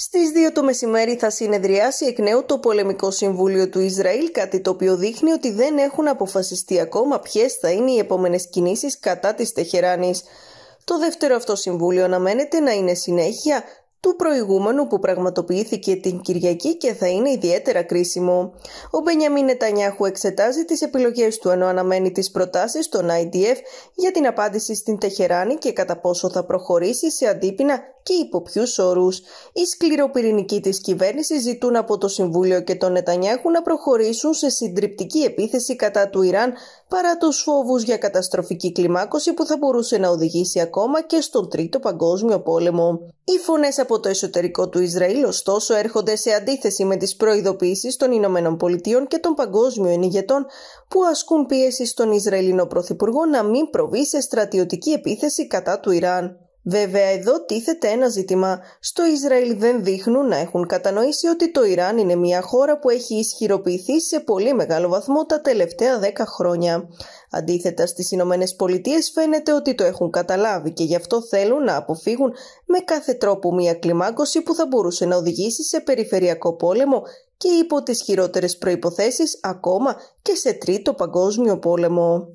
Στι 2 το μεσημέρι θα συνεδριάσει εκ νέου το Πολεμικό Συμβούλιο του Ισραήλ, κάτι το οποίο δείχνει ότι δεν έχουν αποφασιστεί ακόμα ποιες θα είναι οι επόμενες κινήσεις κατά της Τεχεράνης. Το δεύτερο αυτό συμβούλιο αναμένεται να είναι συνέχεια του προηγούμενου που πραγματοποιήθηκε την Κυριακή και θα είναι ιδιαίτερα κρίσιμο. Ο Μπενιαμίν Νετανιάχου εξετάζει τις επιλογές του ενώ αναμένει τις προτάσεις των IDF για την απάντηση στην Τεχεράνη και κατά πόσο θα προχωρήσει σε αντίπεινα και υπό ποιους όρους. Οι σκληροπυρηνικοί της κυβέρνησης ζητούν από το Συμβούλιο και τον Νετανιάχου να προχωρήσουν σε συντριπτική επίθεση κατά του Ιράν παρά τους φόβους για καταστροφική κλιμάκωση που θα μπορούσε να οδηγήσει ακόμα και στον Τρίτο Παγκόσμιο Πόλεμο. Οι φωνές από το εσωτερικό του Ισραήλ, ωστόσο, έρχονται σε αντίθεση με τις προειδοποιήσει των Ηνωμένων Πολιτειών και των παγκόσμιων ηγετών που ασκούν πίεση στον Ισραηλινό Πρωθυπουργό να μην προβεί σε στρατιωτική επίθεση κατά του Ιράν. Βέβαια εδώ τίθεται ένα ζήτημα. Στο Ισραήλ δεν δείχνουν να έχουν κατανοήσει ότι το Ιράν είναι μια χώρα που έχει ισχυροποιηθεί σε πολύ μεγάλο βαθμό τα τελευταία δέκα χρόνια. Αντίθετα στις Ηνωμένες Πολιτείες φαίνεται ότι το έχουν καταλάβει και γι' αυτό θέλουν να αποφύγουν με κάθε τρόπο μια κλιμάκωση που θα μπορούσε να οδηγήσει σε περιφερειακό πόλεμο και υπό τις χειρότερες προϋποθέσεις ακόμα και σε τρίτο παγκόσμιο πόλεμο.